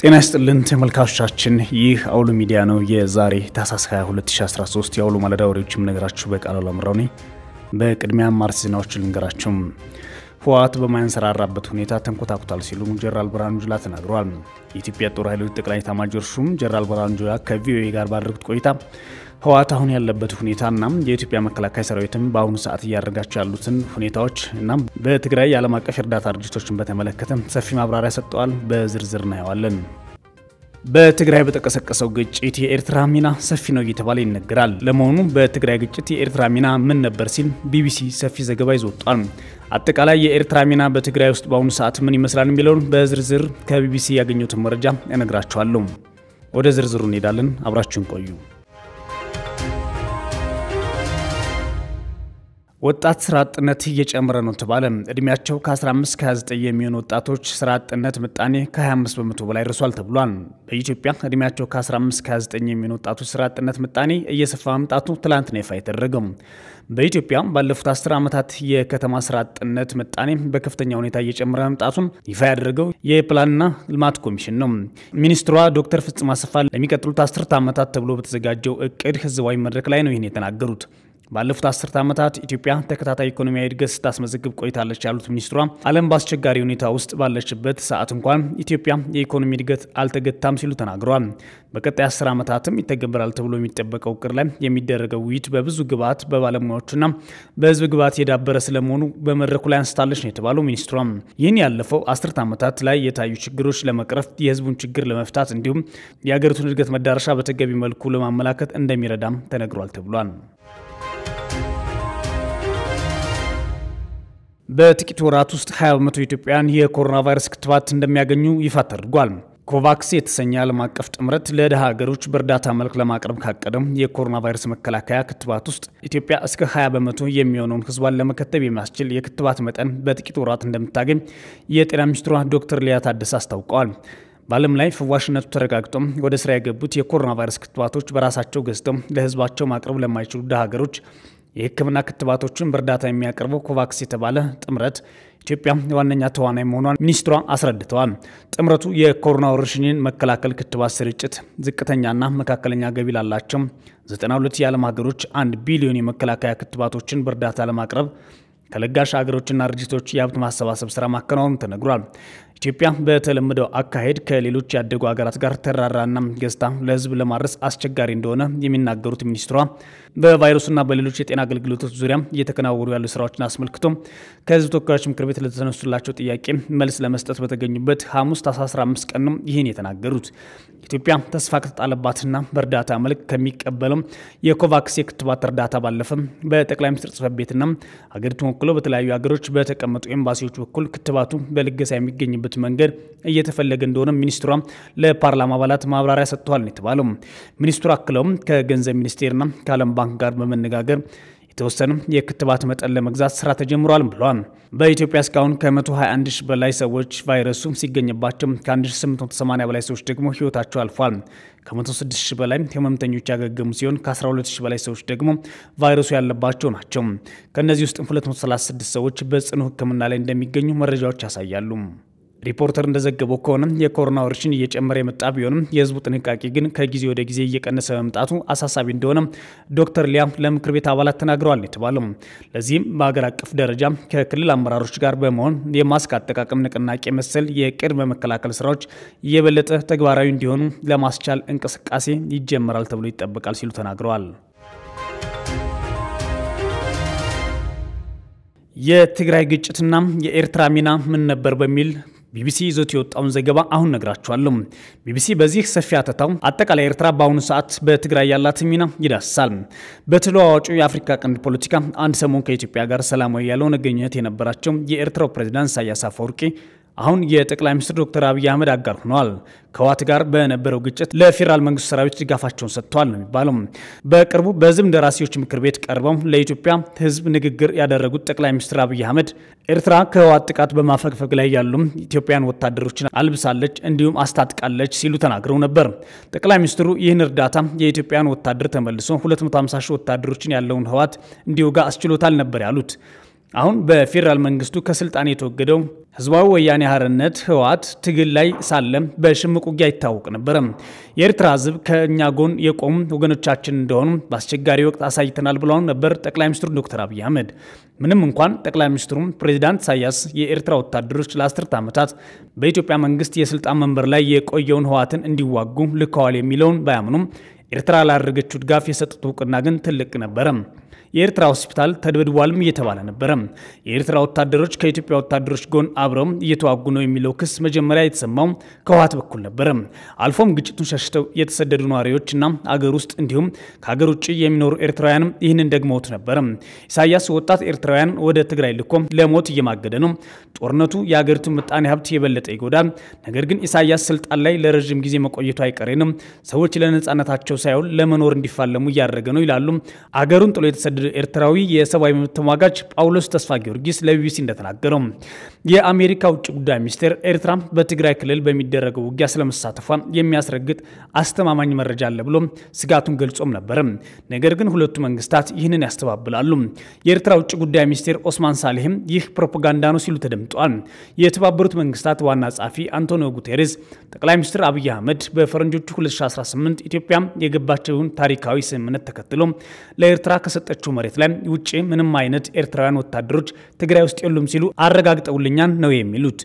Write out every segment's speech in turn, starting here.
ጤና ይስጥልን ተመልካቾቻችን፣ ይህ አውሉ ሚዲያ ነው። የዛሬ ታህሳስ 22 2013 የአውሉ ማለዳ ወሬዎች የምነግራችሁ በቃሉ ላምራው ነኝ። በቅድሚያ ማርስ ዜናዎችን ልንገራችሁም። ህወሓት በማያንሰራራበት ሁኔታ ተንኮታኩታል ሲሉ ጀነራል ብርሃኑ ጁላ ተናግረዋል። የኢትዮጵያ ጦር ኃይሎች ጠቅላይ ኤታማዦር ሹም ጀነራል ብርሃኑ ጁላ ከቪኦኤ ጋር ባደረጉት ቆይታ ህወሓት አሁን ያለበት እና የኢትዮጵያ መከላከያ ሰራዊትም በአሁኑ ሰዓት እያደረጋቸው ያሉትን ሁኔታዎች እና በትግራይ የዓለም አቀፍ እርዳታ ድርጅቶችን በተመለከተ ሰፊ ማብራሪያ ሰጥተዋል። በዝርዝር እናየዋለን። በትግራይ በተቀሰቀሰው ግጭት የኤርትራ ሚና ሰፊ ነው እየተባለ ይነገራል። ለመሆኑ በትግራይ ግጭት የኤርትራ ሚና ምን ነበር ሲል ቢቢሲ ሰፊ ዘገባ ይዞ አጠቃላይ የኤርትራ ሚና በትግራይ ውስጥ በአሁኑ ሰዓት ምን ይመስላል የሚለውን በዝርዝር ከቢቢሲ ያገኘትን መረጃ እነግራችኋለሁ። ወደ ዝርዝሩ እንሄዳለን። አብራችሁን ቆዩ። ወጣት ስራ አጥነት እየጨመረ ነው ተባለ። እድሜያቸው ከ15-29 የሚሆኑ ወጣቶች ስራ አጥነት ምጣኔ ከ25 በመቶ በላይ ደርሷል ተብሏል። በኢትዮጵያ እድሜያቸው ከ15-29 የሚሆኑ ወጣቶች ስራ አጥነት ምጣኔ እየሰፋ መምጣቱ ትላንት ነው ይፋ የተደረገው። በኢትዮጵያ ባለፉት 10 ዓመታት የከተማ ስራ አጥነት ምጣኔ በከፍተኛ ሁኔታ እየጨመረ መምጣቱን ይፋ ያደረገው የፕላንና ልማት ኮሚሽን ነው። ሚኒስትሯ ዶክተር ፍጹም አሰፋ ለሚቀጥሉት 10 ዓመታት ተብሎ በተዘጋጀው እቅድ ህዝባዊ መድረክ ላይ ነው ይህን የተናገሩት። ባለፉት አስርተ ዓመታት ኢትዮጵያ ተከታታይ ኢኮኖሚያዊ እድገት ስታስመዘግብ ቆይታለች ያሉት ሚኒስትሯ ዓለም በአስቸጋሪ ሁኔታ ውስጥ ባለችበት ሰዓት እንኳን ኢትዮጵያ የኢኮኖሚ እድገት አልተገታም ሲሉ ተናግረዋል። በቀጣይ አስር ዓመታትም ይተገበራል ተብሎ የሚጠበቀው እቅድ ላይ የሚደረገው ውይይት በብዙ ግብዓት በባለሙያዎችና በህዝብ ግብዓት የዳበረ ስለመሆኑ በመድረኩ ላይ አንስታለች ነው የተባለው ሚኒስትሯ ይህን ያለፈው አስርተ ዓመታት ላይ የታዩ ችግሮች ለመቅረፍ የህዝቡን ችግር ለመፍታት እንዲሁም የሀገሪቱን እድገት መዳረሻ በተገቢ መልኩ ለማመላከት እንደሚረዳም ተነግሯል ተብሏል። በጥቂት ወራት ውስጥ 20 በመቶ ኢትዮጵያውያን የኮሮና ቫይረስ ክትባት እንደሚያገኙ ይፋ ተደርጓል። ኮቫክስ የተሰኘ ዓለም አቀፍ ጥምረት ለድሃ ሀገሮች በእርዳታ መልክ ለማቅረብ ካቀደም የኮሮና ቫይረስ መከላከያ ክትባት ውስጥ ኢትዮጵያ እስከ 20 በመቶ የሚሆነውን ህዝቧን ለመከተብ የሚያስችል የክትባት መጠን በጥቂት ወራት እንደምታገኝ የጤና ሚኒስትሯ ዶክተር ሊያ ታደሰ አስታውቀዋል። በዓለም ላይ ፍዋሽነቱ ተረጋግጦም ወደ ስራ የገቡት የኮሮና ቫይረስ ክትባቶች በራሳቸው ገዝተው ለህዝባቸው ማቅረብ ለማይችሉ ድሃ ሀገሮች የሕክምና ክትባቶችን በእርዳታ የሚያቀርበው ኮቫክስ የተባለ ጥምረት ኢትዮጵያ ዋነኛ ተዋናይ መሆኗን ሚኒስትሯ አስረድተዋል። ጥምረቱ የኮሮና ወረርሽኝን መከላከል ክትባት ስርጭት ዝቅተኛና መካከለኛ ገቢ ላላቸው 92 የዓለም ሀገሮች 1 ቢሊዮን የመከላከያ ክትባቶችን በእርዳታ ለማቅረብ ከለጋሽ ሀገሮችና ድርጅቶች የሀብት ማሰባሰብ ስራ ማከናወኑ ተነግሯል። ኢትዮጵያ በተለመደው አካሄድ ከሌሎች ያደጉ ሀገራት ጋር ተራራና ገዝታ ለህዝብ ለማድረስ አስቸጋሪ እንደሆነ የሚናገሩት ሚኒስትሯ በቫይረሱና በሌሎች የጤና አገልግሎቶች ዙሪያ እየተከናወኑ ያሉ ስራዎችን አስመልክቶ ከህዝብ ተወካዮች ምክር ቤት ለተነሱላቸው ጥያቄ መልስ ለመስጠት በተገኙበት ሐሙስ 15 ቀን ነው ይህን የተናገሩት። ኢትዮጵያ ተስፋ ከተጣለባትና በእርዳታ መልክ ከሚቀበለው የኮቫክስ የክትባት እርዳታ ባለፈ በጠቅላይ ሚኒስትር ጽሕፈት ቤትና ሀገሪቱን ወክሎ በተለያዩ ሀገሮች በተቀመጡ ኤምባሲዎች በኩል ክትባቱ በልገሳ የሚገኝበት መንገድ እየተፈለገ እንደሆነ ሚኒስትሯ ለፓርላማ አባላት ማብራሪያ ሰጥተዋል ነው የተባለው። ሚኒስትሩ አክለውም ከገንዘብ ሚኒስቴርና ከዓለም ባንክ ጋር በመነጋገር የተወሰነ የክትባት መጠን ለመግዛት ስራ ተጀምሯል ብሏል። በኢትዮጵያ እስካሁን ከ121 ሺህ በላይ ሰዎች ቫይረሱ ሲገኝባቸው ከ1880 በላይ ሰዎች ደግሞ ህይወታቸው አልፏል። ከ106 ሺህ በላይ ህመምተኞች ያገገሙ ሲሆን ከ12 ሺህ በላይ ሰዎች ደግሞ ቫይረሱ ያለባቸው ናቸው። ከእነዚህ ውስጥ 236 ሰዎች በጽኑ ህክምና ላይ እንደሚገኙ መረጃዎች ያሳያሉ። ሪፖርተር እንደዘገበው ከሆነ የኮሮና ወረርሽኝ እየጨመረ የመጣ ቢሆንም የህዝቡ ጥንቃቄ ግን ከጊዜ ወደ ጊዜ እየቀነሰ መምጣቱ አሳሳቢ እንደሆነ ዶክተር ሊያ ለምክር ቤት አባላት ተናግረዋል የተባለው ለዚህም በሀገር አቀፍ ደረጃ ከክልል አመራሮች ጋር በመሆን የማስክ አጠቃቀም ንቅናቄ መሰል የቅድመ መከላከል ስራዎች እየበለጠ ተግባራዊ እንዲሆኑ ለማስቻል እንቅስቃሴ ይጀመራል ተብሎ ይጠበቃል ሲሉ ተናግረዋል። የትግራይ ግጭትና የኤርትራ ሚና ምን ነበር በሚል ቢቢሲ ይዞት የወጣውን ዘገባ አሁን ነግራችኋለሁ። ቢቢሲ በዚህ ሰፊ አተታው አጠቃላይ ኤርትራ በአሁኑ ሰዓት በትግራይ ያላት ሚና ይዳስሳል። በተለዋዋጩ የአፍሪካ ቀንድ ፖለቲካ አንድ ሰሞን ከኢትዮጵያ ጋር ሰላማዊ ያለውን ግንኙነት የነበራቸው የኤርትራው ፕሬዝዳንት ኢሳያስ አፈወርቂ አሁን የጠቅላይ ሚኒስትር ዶክተር አብይ አህመድ አጋር ሆኗል ከህወሓት ጋር በነበረው ግጭት ለፌዴራል መንግስት ሰራዊት ድጋፋቸውን ሰጥተዋል ነው የሚባለው። በቅርቡ በዝም ደራሲዎች ምክር ቤት ቀርበው ለኢትዮጵያ ህዝብ ንግግር ያደረጉት ጠቅላይ ሚኒስትር አብይ አህመድ ኤርትራ ከህወሓት ጥቃት በማፈግፈግ ላይ ያሉ ኢትዮጵያን ወታደሮችን አልብሳለች፣ እንዲሁም አስታጥቃለች ሲሉ ተናግረው ነበር። ጠቅላይ ሚኒስትሩ ይህን እርዳታ የኢትዮጵያን ወታደር ተመልሶ 250 ሺህ ወታደሮችን ያለውን ህወሓት እንዲወጋ አስችሎታል ነበር ያሉት። አሁን በፌዴራል መንግስቱ ከስልጣን የተወገደው ህዝባዊ ወያኔ ሀርነት ህወሓት ትግል ላይ ሳለ በሽምቅ ውጊያ ይታወቅ ነበረ። የኤርትራ ህዝብ ከእኛ ጎን የቆሙ ወገኖቻችን እንደሆኑ በአስቸጋሪ ወቅት አሳይተናል ብለው ነበር ጠቅላይ ሚኒስትሩ ዶክተር አብይ አህመድ። ምንም እንኳን ጠቅላይ ሚኒስትሩ ፕሬዚዳንት ኢሳያስ የኤርትራ ወታደሮች ለአስርት ዓመታት በኢትዮጵያ መንግስት የስልጣን መንበር ላይ የቆየውን ህወሓትን እንዲዋጉ ልከዋል የሚለውን ባያምኑም ኤርትራ ላደረገችው ድጋፍ የሰጡት እውቅና ግን ትልቅ ነበረ። የኤርትራ ሆስፒታል ተደብድቧልም እየተባለ ነበረ። የኤርትራ ወታደሮች ከኢትዮጵያ ወታደሮች ጎን አብረው እየተዋጉ ነው የሚለው ክስ መጀመሪያ የተሰማው ከውሃት በኩል ነበረ። አልፎም ግጭቱን ሸሽተው የተሰደዱ ነዋሪዎችና አገር ውስጥ እንዲሁም ከሀገር ውጭ የሚኖሩ ኤርትራውያን ይህንን ደግመውት ነበረ። ኢሳያስ ወጣት ኤርትራውያን ወደ ትግራይ ልኮ ለሞት እየማገደ ነው። ጦርነቱ የሀገሪቱን ምጣኔ ሀብት የበለጠ ይጎዳል። ነገር ግን ኢሳያስ ስልጣን ላይ ለረዥም ጊዜ መቆየቱ አይቀሬ ነው። ሰዎች ለነጻነታቸው ሳይሆን ለመኖር እንዲፋለሙ እያደረገ ነው ይላሉ አገሩን ጥሎ የተሰደ ኤርትራዊ የሰብአዊ መብት ተሟጋች ጳውሎስ ተስፋ ጊዮርጊስ ለቢቢሲ እንደተናገረው የአሜሪካ ውጭ ጉዳይ ሚኒስቴር ኤርትራ በትግራይ ክልል በሚደረገው ውጊያ ስለመሳተፏ የሚያስረግጥ አስተማማኝ መረጃ አለ ብሎ ስጋቱን ገልጾም ነበር። ነገር ግን ሁለቱ መንግስታት ይህንን ያስተባብላሉ። የኤርትራ ውጭ ጉዳይ ሚኒስቴር ኦስማን ሳሌህም ይህ ፕሮፓጋንዳ ነው ሲሉ ተደምጠዋል። የተባበሩት መንግስታት ዋና ጸሐፊ አንቶኒዮ ጉቴሬዝ ጠቅላይ ሚኒስትር አብይ አህመድ በፈረንጆቹ 2018 ኢትዮጵያ የገባቸውን ታሪካዊ ስምምነት ተከትሎ ለኤርትራ ከሰጠችው በተያዘችው መሬት ላይ ውጭ ምንም አይነት ኤርትራውያን ወታደሮች ትግራይ ውስጥ የሉም ሲሉ አረጋግጠውልኛል ነው የሚሉት።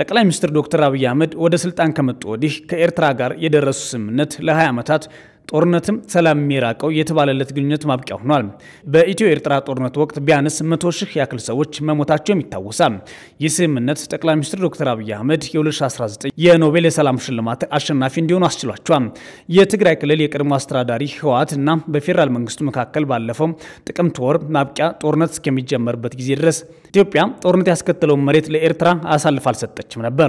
ጠቅላይ ሚኒስትር ዶክተር አብይ አህመድ ወደ ስልጣን ከመጡ ወዲህ ከኤርትራ ጋር የደረሱ ስምምነት ለ20 ዓመታት ጦርነትም ሰላም የሚራቀው የተባለለት ግንኙነት ማብቂያ ሆኗል። በኢትዮ ኤርትራ ጦርነት ወቅት ቢያንስ መቶ ሺህ ያክል ሰዎች መሞታቸውም ይታወሳል። ይህ ስምምነት ጠቅላይ ሚኒስትር ዶክተር አብይ አህመድ የ2019 የኖቤል የሰላም ሽልማት አሸናፊ እንዲሆኑ አስችሏቸዋል። የትግራይ ክልል የቀድሞ አስተዳዳሪ ህወሓት እና በፌዴራል መንግስቱ መካከል ባለፈው ጥቅምት ወር ማብቂያ ጦርነት እስከሚጀመርበት ጊዜ ድረስ ኢትዮጵያ ጦርነት ያስከተለውን መሬት ለኤርትራ አሳልፍ አልሰጠችም ነበር።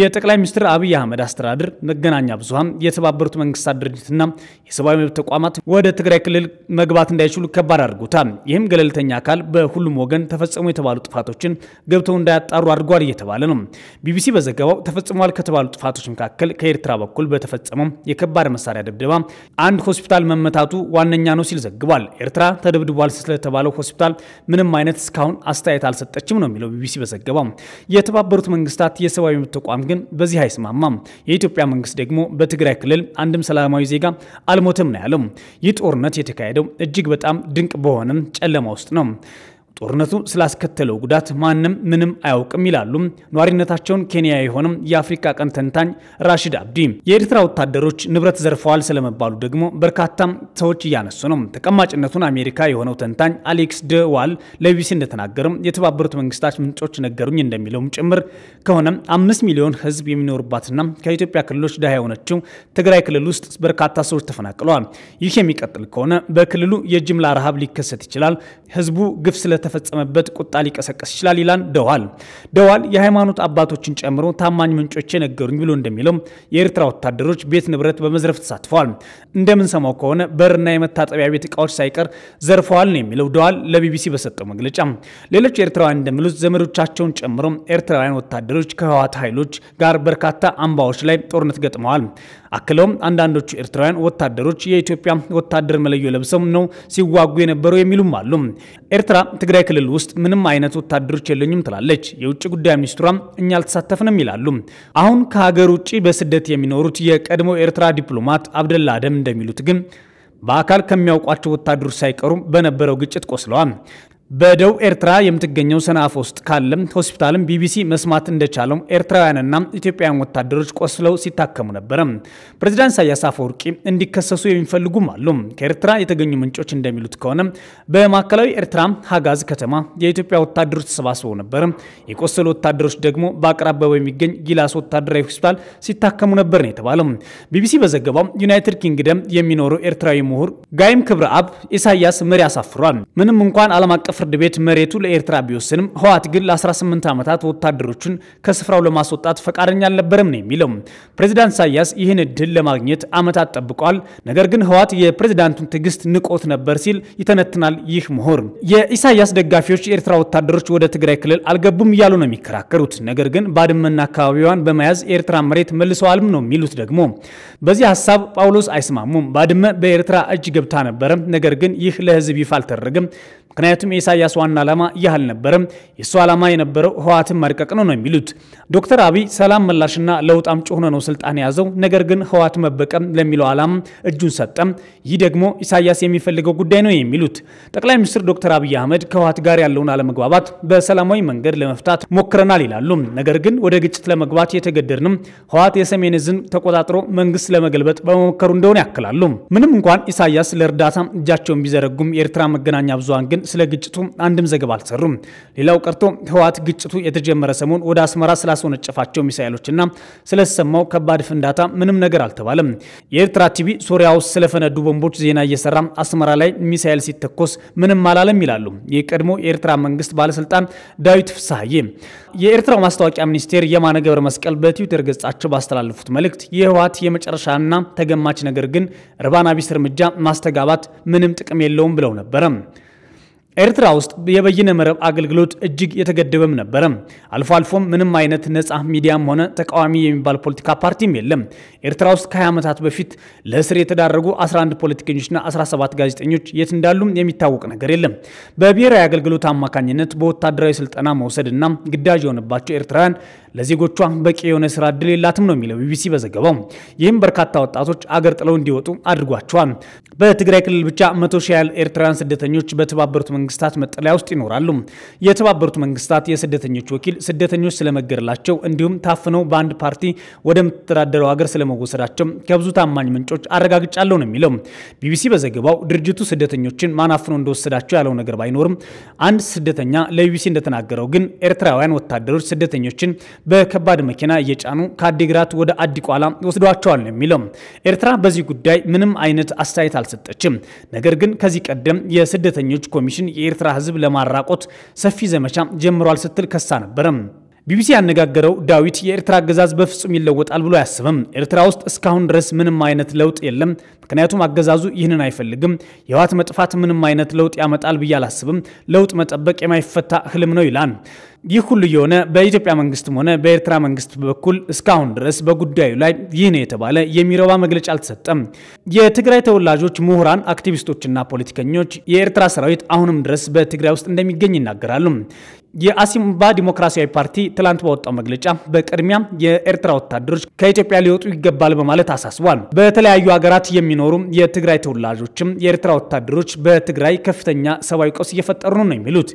የጠቅላይ ሚኒስትር አብይ አህመድ አስተዳደር መገናኛ ብዙሀን የተባበሩት መንግስታት ድርጅትና የሰብአዊ መብት ተቋማት ወደ ትግራይ ክልል መግባት እንዳይችሉ ከባድ አድርጎታል። ይህም ገለልተኛ አካል በሁሉም ወገን ተፈጸሙ የተባሉ ጥፋቶችን ገብተው እንዳያጣሩ አድርጓል እየተባለ ነው። ቢቢሲ በዘገባው ተፈጽሟል ከተባሉ ጥፋቶች መካከል ከኤርትራ በኩል በተፈጸመው የከባድ መሳሪያ ድብደባ አንድ ሆስፒታል መመታቱ ዋነኛ ነው ሲል ዘግቧል። ኤርትራ ተደብድቧል ስለተባለው ሆስፒታል ምንም አይነት እስካሁን አስተያየት አልሰጠችም ነው የሚለው ቢቢሲ በዘገባው። የተባበሩት መንግስታት የሰብአዊ መብት ተቋም ግን በዚህ አይስማማም። የኢትዮጵያ መንግስት ደግሞ በትግራይ ክልል አንድም ሰላማዊ ዜጋ አልሞተም ነው ያለው። ይህ ጦርነት የተካሄደው እጅግ በጣም ድንቅ በሆነ ጨለማ ውስጥ ነው። ጦርነቱ ስላስከተለው ጉዳት ማንም ምንም አያውቅም ይላሉ ነዋሪነታቸውን ኬንያ የሆነም የአፍሪካ ቀን ተንታኝ ራሽድ አብዲ። የኤርትራ ወታደሮች ንብረት ዘርፈዋል ስለመባሉ ደግሞ በርካታ ሰዎች እያነሱ ነው። ተቀማጭነቱን አሜሪካ የሆነው ተንታኝ አሌክስ ደ ዋል ለቢቢሲ እንደተናገርም የተባበሩት መንግስታት ምንጮች ነገሩኝ እንደሚለውም ጭምር ከሆነ አምስት ሚሊዮን ህዝብ የሚኖርባትና ከኢትዮጵያ ክልሎች ድሃ የሆነችው ትግራይ ክልል ውስጥ በርካታ ሰዎች ተፈናቅለዋል። ይህ የሚቀጥል ከሆነ በክልሉ የጅምላ ረሃብ ሊከሰት ይችላል። ህዝቡ ግፍ ስለ ስለተፈጸመበት ቁጣ ሊቀሰቀስ ይችላል ይላል ደዋል። ደዋል የሃይማኖት አባቶችን ጨምሮ ታማኝ ምንጮች የነገሩኝ ብሎ እንደሚለው የኤርትራ ወታደሮች ቤት ንብረት በመዝረፍ ተሳትፈዋል። እንደምንሰማው ከሆነ በርና የመታጠቢያ ቤት እቃዎች ሳይቀር ዘርፈዋል ነው የሚለው ደዋል ለቢቢሲ በሰጠው መግለጫ። ሌሎች ኤርትራውያን እንደሚሉት ዘመዶቻቸውን ጨምሮ ኤርትራውያን ወታደሮች ከህወሓት ኃይሎች ጋር በርካታ አምባዎች ላይ ጦርነት ገጥመዋል። አክለውም አንዳንዶቹ ኤርትራውያን ወታደሮች የኢትዮጵያ ወታደር መለዮ ለብሰው ነው ሲዋጉ የነበረው የሚሉም አሉ። ኤርትራ ትግራይ ክልል ውስጥ ምንም አይነት ወታደሮች የለኝም ትላለች። የውጭ ጉዳይ ሚኒስትሯ እኛ አልተሳተፍንም ይላሉ። አሁን ከሀገር ውጭ በስደት የሚኖሩት የቀድሞ ኤርትራ ዲፕሎማት አብደላ አደም እንደሚሉት ግን በአካል ከሚያውቋቸው ወታደሮች ሳይቀሩ በነበረው ግጭት ቆስለዋል። በደቡብ ኤርትራ የምትገኘው ሰናፍ ውስጥ ካለም ሆስፒታልም ቢቢሲ መስማት እንደቻለው ኤርትራውያንና ኢትዮጵያውያን ወታደሮች ቆስለው ሲታከሙ ነበረ። ፕሬዚዳንት ኢሳያስ አፈወርቂ እንዲከሰሱ የሚፈልጉም አሉ። ከኤርትራ የተገኙ ምንጮች እንደሚሉት ከሆነ በማዕከላዊ ኤርትራ ሀጋዝ ከተማ የኢትዮጵያ ወታደሮች ተሰባስበው ነበር። የቆሰሉ ወታደሮች ደግሞ በአቅራቢያው የሚገኝ ጊላስ ወታደራዊ ሆስፒታል ሲታከሙ ነበር ነው የተባለው። ቢቢሲ በዘገባው ዩናይትድ ኪንግደም የሚኖሩ ኤርትራዊ ምሁር ጋይም ክብረ አብ ኢሳያስ መሪ አሳፍሯል። ምንም እንኳን ዓለም አቀፍ ፍርድ ቤት መሬቱ ለኤርትራ ቢወስንም ህወሓት ግን ለ18 ዓመታት ወታደሮቹን ከስፍራው ለማስወጣት ፈቃደኛ አልነበረም ነው የሚለው። ፕሬዚዳንት ኢሳያስ ይህን እድል ለማግኘት ዓመታት ጠብቋል። ነገር ግን ህወሓት የፕሬዚዳንቱን ትዕግስት ንቆት ነበር ሲል ይተነትናል ይህ ምሁር። የኢሳያስ ደጋፊዎች የኤርትራ ወታደሮች ወደ ትግራይ ክልል አልገቡም እያሉ ነው የሚከራከሩት። ነገር ግን ባድመና አካባቢዋን በመያዝ የኤርትራ መሬት መልሰዋልም ነው የሚሉት። ደግሞ በዚህ ሀሳብ ጳውሎስ አይስማሙም። ባድመ በኤርትራ እጅ ገብታ ነበረም። ነገር ግን ይህ ለህዝብ ይፋ አልተደረገም። ምክንያቱም የኢሳያስ ዋና ዓላማ ይህ አልነበረም። የእሱ ዓላማ የነበረው ህወሓትን ማድቀቅ ነው ነው የሚሉት ዶክተር አብይ ሰላም መላሽና ለውጥ አምጪ ሆኖ ነው ስልጣን የያዘው። ነገር ግን ህወሓት መበቀም ለሚለው ዓላማ እጁን ሰጠም። ይህ ደግሞ ኢሳያስ የሚፈልገው ጉዳይ ነው የሚሉት ጠቅላይ ሚኒስትር ዶክተር አብይ አህመድ ከህወሓት ጋር ያለውን አለመግባባት በሰላማዊ መንገድ ለመፍታት ሞክረናል ይላሉ። ነገር ግን ወደ ግጭት ለመግባት የተገደድንም ህወሓት የሰሜን እዝን ተቆጣጥሮ መንግስት ለመገልበጥ በመሞከሩ እንደሆነ ያክላሉ። ምንም እንኳን ኢሳያስ ለእርዳታ እጃቸውን ቢዘረጉም የኤርትራ መገናኛ ብዙሃን ግን ስለ ግጭቱ አንድም ዘገባ አልሰሩም። ሌላው ቀርቶ ህወሓት ግጭቱ የተጀመረ ሰሞን ወደ አስመራ ስላስወነጨፋቸው ሚሳኤሎችና ስለተሰማው ከባድ ፍንዳታ ምንም ነገር አልተባለም። የኤርትራ ቲቪ ሶሪያ ውስጥ ስለፈነዱ ቦምቦች ዜና እየሰራ አስመራ ላይ ሚሳኤል ሲተኮስ ምንም አላለም ይላሉ የቀድሞ የኤርትራ መንግስት ባለስልጣን ዳዊት ፍሳሐዬ። የኤርትራው ማስታወቂያ ሚኒስቴር የማነ ገብረ መስቀል በትዊተር ገጻቸው ባስተላለፉት መልእክት የህወሓት የመጨረሻና ተገማች ነገር ግን እርባና ቢስ እርምጃ ማስተጋባት ምንም ጥቅም የለውም ብለው ነበረ። ኤርትራ ውስጥ የበይነ መረብ አገልግሎት እጅግ የተገደበም ነበረ። አልፎ አልፎም ምንም አይነት ነፃ ሚዲያም ሆነ ተቃዋሚ የሚባል ፖለቲካ ፓርቲም የለም። ኤርትራ ውስጥ ከ20 ዓመታት በፊት ለእስር የተዳረጉ 11 ፖለቲከኞችና 17 ጋዜጠኞች የት እንዳሉም የሚታወቅ ነገር የለም። በብሔራዊ አገልግሎት አማካኝነት በወታደራዊ ስልጠና መውሰድና ግዳጅ የሆነባቸው ኤርትራውያን ለዜጎቿ በቂ የሆነ ስራ እድል የላትም ነው የሚለው ቢቢሲ በዘገባው። ይህም በርካታ ወጣቶች አገር ጥለው እንዲወጡ አድርጓቸዋል። በትግራይ ክልል ብቻ መቶ ሺህ ያህል ኤርትራውያን ስደተኞች በተባበሩት መንግስታት መጠለያ ውስጥ ይኖራሉ። የተባበሩት መንግስታት የስደተኞች ወኪል ስደተኞች ስለመገደላቸው እንዲሁም ታፍነው በአንድ ፓርቲ ወደምትተዳደረው ሀገር ስለመወሰዳቸው ከብዙ ታማኝ ምንጮች አረጋግጫለሁ ነው የሚለው። ቢቢሲ በዘገባው ድርጅቱ ስደተኞችን ማን አፍኖ እንደወሰዳቸው ያለው ነገር ባይኖርም አንድ ስደተኛ ለቢቢሲ እንደተናገረው ግን ኤርትራውያን ወታደሮች ስደተኞችን በከባድ መኪና እየጫኑ ከአዲግራት ወደ አዲቋላ ወስደዋቸዋል ነው የሚለው። ኤርትራ በዚህ ጉዳይ ምንም አይነት አስተያየት አልሰጠችም። ነገር ግን ከዚህ ቀደም የስደተኞች ኮሚሽን የኤርትራ ህዝብ ለማራቆት ሰፊ ዘመቻ ጀምሯል ስትል ከሳ ነበረም። ቢቢሲ ያነጋገረው ዳዊት የኤርትራ አገዛዝ በፍጹም ይለወጣል ብሎ አያስብም። ኤርትራ ውስጥ እስካሁን ድረስ ምንም አይነት ለውጥ የለም፣ ምክንያቱም አገዛዙ ይህንን አይፈልግም። የህወሓት መጥፋት ምንም አይነት ለውጥ ያመጣል ብዬ አላስብም። ለውጥ መጠበቅ የማይፈታ ህልም ነው ይላል። ይህ ሁሉ የሆነ በኢትዮጵያ መንግስትም ሆነ በኤርትራ መንግስት በኩል እስካሁን ድረስ በጉዳዩ ላይ ይህ ነው የተባለ የሚረባ መግለጫ አልተሰጠም። የትግራይ ተወላጆች፣ ምሁራን፣ አክቲቪስቶችና ፖለቲከኞች የኤርትራ ሰራዊት አሁንም ድረስ በትግራይ ውስጥ እንደሚገኝ ይናገራሉ። የአሲምባ ዲሞክራሲያዊ ፓርቲ ትላንት ባወጣው መግለጫ በቅድሚያ የኤርትራ ወታደሮች ከኢትዮጵያ ሊወጡ ይገባል በማለት አሳስቧል። በተለያዩ ሀገራት የሚ የሚኖሩ የትግራይ ተወላጆችም የኤርትራ ወታደሮች በትግራይ ከፍተኛ ሰብአዊ ቀውስ እየፈጠሩ ነው ነው የሚሉት።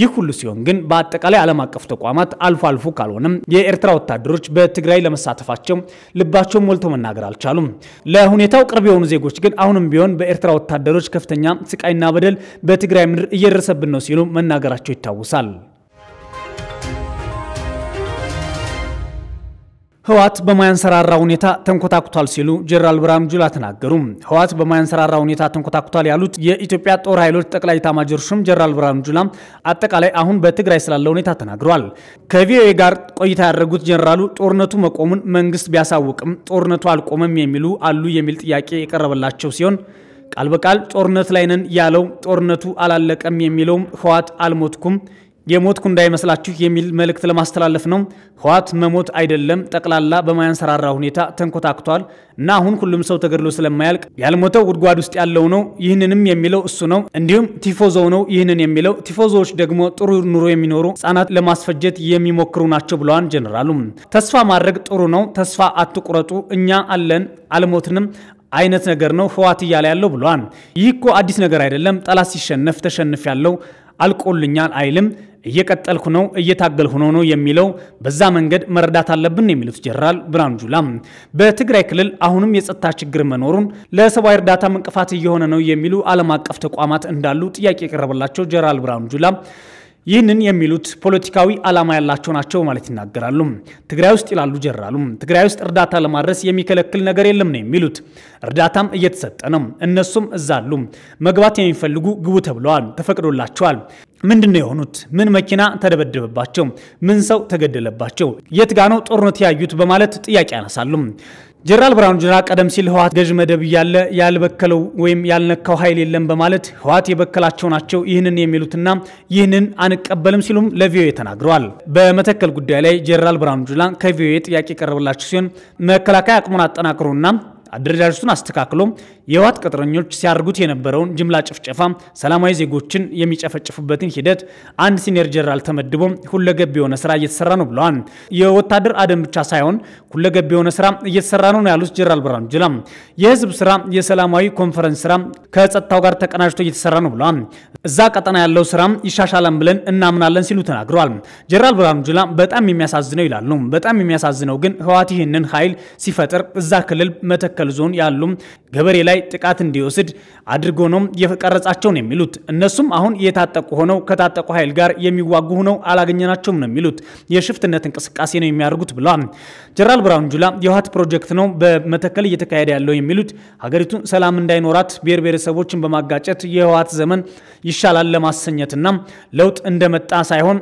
ይህ ሁሉ ሲሆን ግን በአጠቃላይ ዓለም አቀፍ ተቋማት አልፎ አልፎ ካልሆነም የኤርትራ ወታደሮች በትግራይ ለመሳተፋቸው ልባቸውን ሞልቶ መናገር አልቻሉም። ለሁኔታው ቅርብ የሆኑ ዜጎች ግን አሁንም ቢሆን በኤርትራ ወታደሮች ከፍተኛ ስቃይና በደል በትግራይ ምድር እየደረሰብን ነው ሲሉ መናገራቸው ይታወሳል። ህወሓት በማያንሰራራ ሁኔታ ተንኮታኩቷል ሲሉ ጀነራል ብርሃም ጁላ ተናገሩ። ህወሓት በማያንሰራራ ሁኔታ ተንኮታኩቷል ያሉት የኢትዮጵያ ጦር ኃይሎች ጠቅላይ ኤታማዦር ሹም ጀነራል ብርሃም ጁላ አጠቃላይ አሁን በትግራይ ስላለ ሁኔታ ተናግረዋል። ከቪኦኤ ጋር ቆይታ ያደረጉት ጀነራሉ ጦርነቱ መቆሙን መንግስት ቢያሳውቅም ጦርነቱ አልቆመም የሚሉ አሉ የሚል ጥያቄ የቀረበላቸው ሲሆን ቃል በቃል ጦርነት ላይ ነን ያለው ጦርነቱ አላለቀም የሚለውም ህወሓት አልሞትኩም የሞትኩ እንዳይመስላችሁ የሚል መልእክት ለማስተላለፍ ነው። ህዋት መሞት አይደለም፣ ጠቅላላ በማያንሰራራ ሁኔታ ተንኮታክቷል እና አሁን ሁሉም ሰው ተገድሎ ስለማያልቅ ያልሞተው ጉድጓድ ውስጥ ያለው ነው፣ ይህንንም የሚለው እሱ ነው። እንዲሁም ቲፎዞ ነው ይህንን የሚለው። ቲፎዞዎች ደግሞ ጥሩ ኑሮ የሚኖሩ ህጻናት ለማስፈጀት የሚሞክሩ ናቸው ብለዋል ጀነራሉ። ተስፋ ማድረግ ጥሩ ነው፣ ተስፋ አትቁረጡ፣ እኛ አለን፣ አልሞትንም አይነት ነገር ነው ህዋት እያለ ያለው ብለዋል። ይህ እኮ አዲስ ነገር አይደለም። ጠላት ሲሸነፍ ተሸንፍ ያለው አልቆልኛል አይልም። እየቀጠልኩ ነው፣ እየታገልኩ ነው ነው የሚለው። በዛ መንገድ መረዳት አለብን የሚሉት ጀነራል ብርሃኑ ጁላ በትግራይ ክልል አሁንም የጸጥታ ችግር መኖሩን ለሰብአዊ እርዳታ እንቅፋት እየሆነ ነው የሚሉ ዓለም አቀፍ ተቋማት እንዳሉ ጥያቄ የቀረበላቸው ጀነራል ብርሃኑ ጁላ ይህንን የሚሉት ፖለቲካዊ ዓላማ ያላቸው ናቸው ማለት ይናገራሉ። ትግራይ ውስጥ ይላሉ ጀራሉ፣ ትግራይ ውስጥ እርዳታ ለማድረስ የሚከለክል ነገር የለም ነው የሚሉት። እርዳታም እየተሰጠ ነው፣ እነሱም እዛ አሉ። መግባት የሚፈልጉ ግቡ ተብለዋል፣ ተፈቅዶላቸዋል። ምንድን ነው የሆኑት? ምን መኪና ተደበደበባቸው? ምን ሰው ተገደለባቸው? የት ጋ ነው ጦርነት ያዩት? በማለት ጥያቄ ያነሳሉ። ጀነራል ብርሃኑ ጁላ ቀደም ሲል ህወሓት ገዥ መደብ እያለ ያልበከለው ወይም ያልነካው ኃይል የለም በማለት ህወሓት የበከላቸው ናቸው ይህንን የሚሉትና ይህንን አንቀበልም ሲሉም ለቪኦኤ ተናግረዋል። በመተከል ጉዳይ ላይ ጀነራል ብርሃኑ ጁላ ከቪኦኤ ጥያቄ የቀረበላቸው ሲሆን መከላከያ አቅሙን አጠናክሮና አደረጃጀቱን አስተካክሎ የህወሓት ቅጥረኞች ሲያደርጉት የነበረውን ጅምላ ጭፍጨፋ፣ ሰላማዊ ዜጎችን የሚጨፈጭፉበትን ሂደት አንድ ሲኒየር ጀነራል ተመድቦ ሁለገብ የሆነ ስራ እየተሰራ ነው ብለዋል። የወታደር አደም ብቻ ሳይሆን ሁለገብ የሆነ ስራ እየተሰራ ነው ያሉት ጀነራል ብርሃኑ ጁላ የህዝብ ስራ፣ የሰላማዊ ኮንፈረንስ ስራ ከጸጥታው ጋር ተቀናጅቶ እየተሰራ ነው ብለዋል። እዛ ቀጠና ያለው ስራ ይሻሻላል ብለን እናምናለን ሲሉ ተናግረዋል። ጀነራል ብርሃኑ ጁላ በጣም የሚያሳዝነው ይላሉ። በጣም የሚያሳዝነው ግን ህወሓት ይህንን ኃይል ሲፈጥር እዛ ክልል መተ መተከል ዞን ያሉ ገበሬ ላይ ጥቃት እንዲወስድ አድርጎ ነው የቀረጻቸው ነው የሚሉት። እነሱም አሁን የታጠቁ ሆነው ከታጠቁ ኃይል ጋር የሚዋጉ ሆነው አላገኘናቸውም ነው የሚሉት። የሽፍትነት እንቅስቃሴ ነው የሚያደርጉት ብለዋል። ጀነራል ብርሃኑ ጁላ የህወሓት ፕሮጀክት ነው በመተከል እየተካሄደ ያለው የሚሉት ሀገሪቱን ሰላም እንዳይኖራት ብሔር ብሔረሰቦችን በማጋጨት የህወሓት ዘመን ይሻላል ለማሰኘትና ለውጥ እንደመጣ ሳይሆን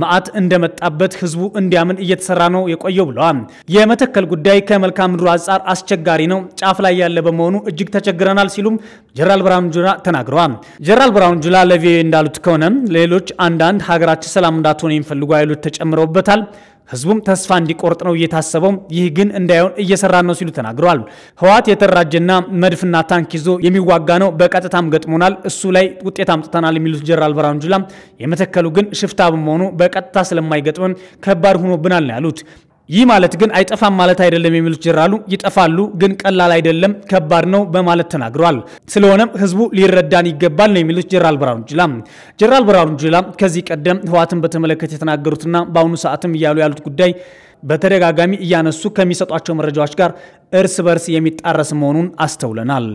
መዓት እንደመጣበት ህዝቡ እንዲያምን እየተሰራ ነው የቆየው ብለዋል። የመተከል ጉዳይ ከመልክዓ ምድሩ አንጻር አስቸጋሪ ነው፣ ጫፍ ላይ ያለ በመሆኑ እጅግ ተቸግረናል ሲሉም ጀነራል ብርሃኑ ጁላ ተናግረዋል። ጀነራል ብርሃኑ ጁላ ለቪኦኤ እንዳሉት ከሆነ ሌሎች አንዳንድ ሀገራችን ሰላም እንዳትሆን የሚፈልጉ ኃይሎች ተጨምረውበታል። ህዝቡም ተስፋ እንዲቆርጥ ነው እየታሰበው፣ ይህ ግን እንዳይሆን እየሰራ ነው ሲሉ ተናግረዋል። ህወሓት የተራጀና መድፍና ታንክ ይዞ የሚዋጋ ነው፣ በቀጥታም ገጥሞናል፣ እሱ ላይ ውጤት አምጥተናል የሚሉት ጀነራል ብርሃኑ ጁላ የመተከሉ ግን ሽፍታ በመሆኑ በቀጥታ ስለማይገጥመን ከባድ ሆኖብናል ነው ያሉት። ይህ ማለት ግን አይጠፋም ማለት አይደለም የሚሉት ጀራሉ ይጠፋሉ፣ ግን ቀላል አይደለም፣ ከባድ ነው በማለት ተናግረዋል። ስለሆነም ህዝቡ ሊረዳን ይገባል ነው የሚሉት ጀራል ብርሃኑ ጁላ። ጀራል ብርሃኑ ጁላ ከዚህ ቀደም ህወሓትን በተመለከተ የተናገሩትና በአሁኑ ሰዓትም እያሉ ያሉት ጉዳይ በተደጋጋሚ እያነሱ ከሚሰጧቸው መረጃዎች ጋር እርስ በርስ የሚጣረስ መሆኑን አስተውለናል።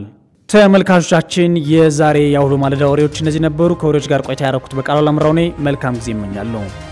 ተመልካቾቻችን የዛሬ የአሁሉ ማለዳ ወሬዎች እነዚህ ነበሩ። ከወሬዎች ጋር ቆይታ ያደረኩት በቃሉ ነኝ። መልካም ጊዜ እመኛለሁ።